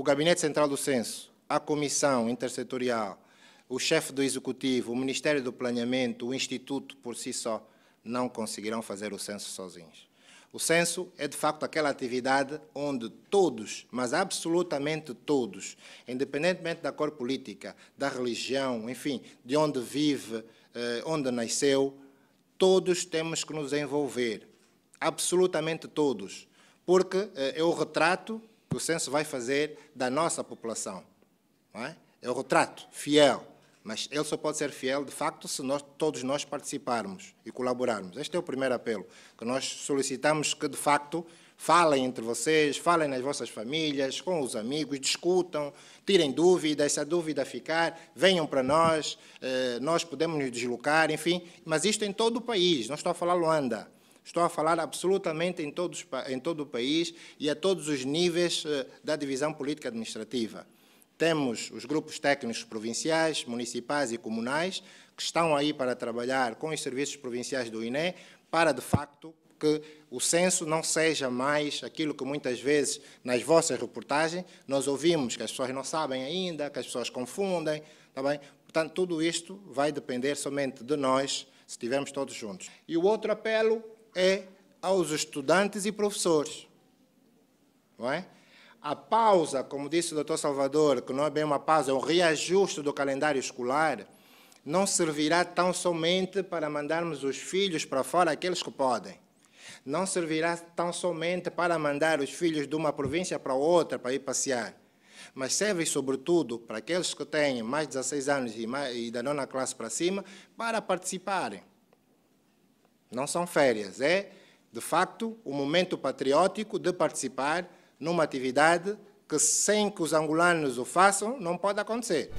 o Gabinete Central do Censo, a Comissão Intersetorial, o chefe do Executivo, o Ministério do Planeamento, o Instituto por si só, não conseguirão fazer o censo sozinhos. O censo é, de facto, aquela atividade onde todos, mas absolutamente todos, independentemente da cor política, da religião, enfim, de onde vive, eh, onde nasceu, todos temos que nos envolver. Absolutamente todos. Porque é eh, o retrato que o censo vai fazer da nossa população. É? é? o retrato fiel, mas ele só pode ser fiel, de facto, se nós, todos nós participarmos e colaborarmos. Este é o primeiro apelo, que nós solicitamos que, de facto, falem entre vocês, falem nas vossas famílias, com os amigos, discutam, tirem dúvidas, se a dúvida ficar, venham para nós, eh, nós podemos nos deslocar, enfim. Mas isto em todo o país, não estou a falar Luanda. Estou a falar absolutamente em, todos, em todo o país e a todos os níveis eh, da divisão política administrativa. Temos os grupos técnicos provinciais, municipais e comunais que estão aí para trabalhar com os serviços provinciais do INE para, de facto, que o censo não seja mais aquilo que muitas vezes nas vossas reportagens nós ouvimos, que as pessoas não sabem ainda, que as pessoas confundem, está bem? Portanto, tudo isto vai depender somente de nós, se estivermos todos juntos. E o outro apelo é aos estudantes e professores. Não é? A pausa, como disse o Dr. Salvador, que não é bem uma pausa, é um reajuste do calendário escolar, não servirá tão somente para mandarmos os filhos para fora, aqueles que podem. Não servirá tão somente para mandar os filhos de uma província para outra para ir passear. Mas serve, sobretudo, para aqueles que têm mais de 16 anos e, mais, e da nona classe para cima, para participarem não são férias, é, de facto, o um momento patriótico de participar numa atividade que, sem que os angolanos o façam, não pode acontecer.